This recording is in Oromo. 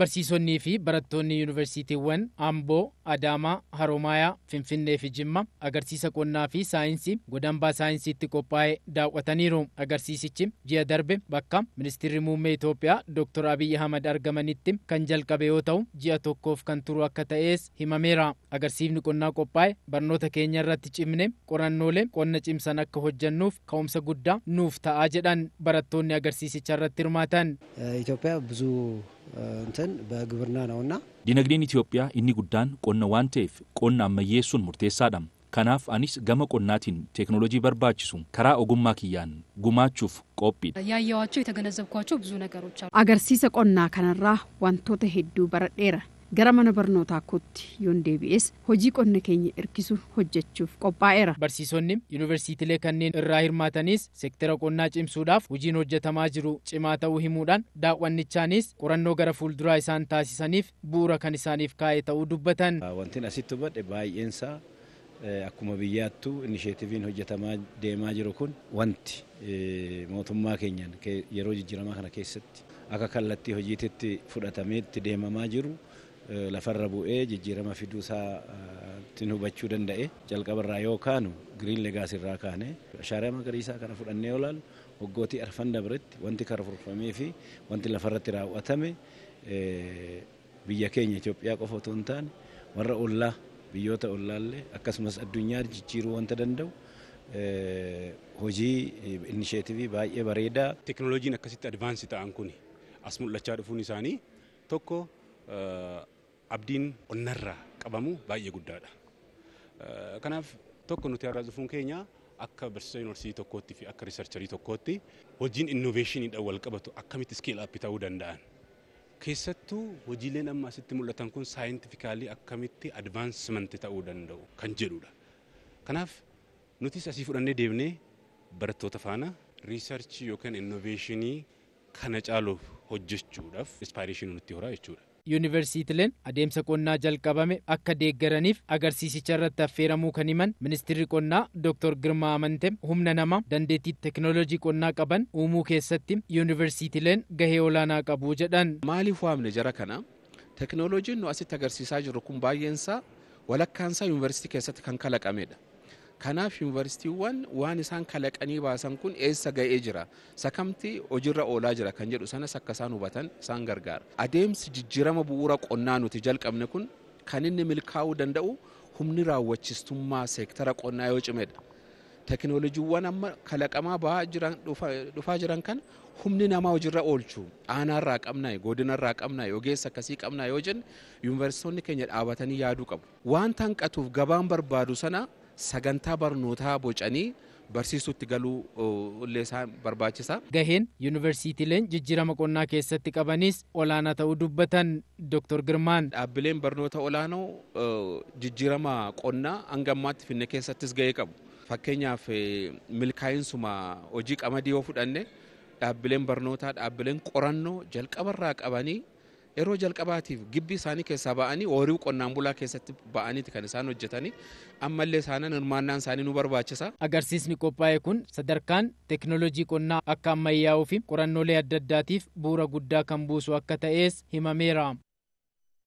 barsiisonnii fi barattoonni yuunivarsitiiwwan Amboo, Adaamaa, haromaayaa Finfinnee fi Jimma agarsiisa qonnaa fi saayinsii godambaa saayinsiitti qophaa'ee daawwataniiru. Agarsiisichi ji'a darbe bakka ministeerri muummee Itoophiyaa doktor Abiyyi Ahmad argamanitti kan jalqabe yoo ta'u ji'a tokkoof kan turu akka ta'ees himameera. Agarsiifni qonnaa qophaa'e barnoota keenya irratti cimne qorannoolee qonna cimsan akka hojjennuuf ka'umsa guddaa nuuf ta'aa jedhan barattoonni agarsiisicha irratti hirmaatan. እንትን Itoophiyaa inni guddaan qonna waan ta'eef qonna ammayyeessuun murteessaadha kanaaf anis gama qonnaatiin teeknoolojii barbaachisu karaa ogummaa kiyyaan gumaachuuf qophiidha ያየዋቸው qonnaa kanarraa wantoota hedduu baradheera gara mana barnootaa kootti yoon deebi'es hojii qonna keenya hirkisu hojjechuuf qophaa'eera. Barsiisonni yuunivarsiitiilee kanneen irraa hirmaatanis sektara qonnaa cimsuudhaaf hojiin hojjetamaa jiru cimaa ta'uu himuudhaan daawwannichaanis qorannoo gara fuulduraa isaan taasisaniif bu'uura kan isaaniif kaa'ee ta'uu dubbatan. wanti asitti hubadhe isaa akkuma biyyaattu inisheetiiviin hojjetamaa deemaa jiru kun wanti mootummaa keenyaan yeroo jijjiramaa kana keessatti akka kallattii hojiititti fudhatameetti deemamaa jiru. Eh, lafarra bu'ee jijjiirama fiduusaatti eh, hubachuu danda'e jalqabarraa yoo kaanu giriin legaasirraa kaane ashaaraa magariisaa kana fudhannee olaalu hoggootii arfan dabretti wanti karfurfamee fi wanti lafarratti raawwatame eh, biyya keenya Itoophiyaa qofa otoo hin taane warra ollaa biyyoota ollaallee akkasumas addunyaa jijjiiruu wanta danda'u hojii inisheetivii baay'ee bareedaa. Teknoolojiin akkasitti advaansi ta'an kun as mul'achaa dhufuun isaanii tokko abdiin qonnarraa qabamu baay'ee guddaadha. Kanaaf tokko nuti har'a dhufuun keenya akka barsiisa yuunivarsiitii tokkootti fi akka riisarcharii tokkootti hojiin innoveeshiniidhaan wal qabatu akkamitti iskeel appi ta'uu danda'an. Keessattuu hojiileen amma asitti mul'atan kun saayintifikaalii akkamitti advaansimentii ta'uu danda'u kan jedhudha. Kanaaf nutis asii fudhannee deemnee barattoota faana riisarchi yookaan innoveeshinii kana caalu hojjechuudhaaf ispaayireeshinii nutti horaa jechuudha. yuunivarsiitileen adeemsa qonnaa jalqabame akka deeggaraniif agarsiisicha irratti affeeramuu kan himan ministirri qonnaa dr girmaa amante humna namaa dandeettii teknooloojii qonnaa qaban uumuu keessatti yuunivarsiitileen gahee olaanaa qabu jedhan. maaliif waamne jara kana teknooloojiin nu asitti agarsiisaa jiru kun baay'eensaa walakkaansaa yuunivarsiitii keessatti kan kalaqamedha. Kanaaf yuunivarsiitiiwwan waan isaan kalaqanii baasan kun eessa ga'ee jira sakamti hojiirra oolaa jira kan jedhu sanas akka isaan hubatan isaan gargaara. Adeemsi jijjiirama bu'uura qonnaa nuti jalqabne kun kan inni milkaa'uu danda'u humni raawwachistummaa seektara qonnaa yoo cimeedha. Tekinooloojiiwwan amma kalaqamaa bahaa jiran dhufaa jiran kan humni namaa hojiirra oolchu aanaarraa qabnaa godinarraa qabnaa ogeessa akkasii qabnaa yoo jenne yuunivarsiitonni keenya dhaabatanii yaaduu qabu. Waan tanqatuuf gabaan barbaadu sana sagantaa barnootaa bocanii barsiisuutti galuu illee isaan barbaachisa. Gaheen yuunivarsiitiileen jijjiirama qonnaa keessatti qabanis olaanaa ta'uu dubbatan Dr. Girmaan. Dhaabbileen barnoota olaanoo jijjiirama qonnaa hanga ammaatti finne keessattis gahee qabu. Fakkeenyaaf e, milkaa'insuma hojii qamadii yoo fudhanne dhaabbileen barnootaa dhaabbileen qorannoo irraa qabanii yeroo jalqabaatiif gibbii isaanii keessaa ba'anii horii qonnaan bulaa keessatti ba'aniiti kan isaan hojjetanii ammallee isaanan hirmaannaan isaanii nu barbaachisa. Agarsiisni qophaa'e kun sadarkaan teekinooloojii qonnaa akka ammayyaa'uu fi qorannoolee adda addaatiif bu'uura guddaa kan buusu akka ta'ees himameera.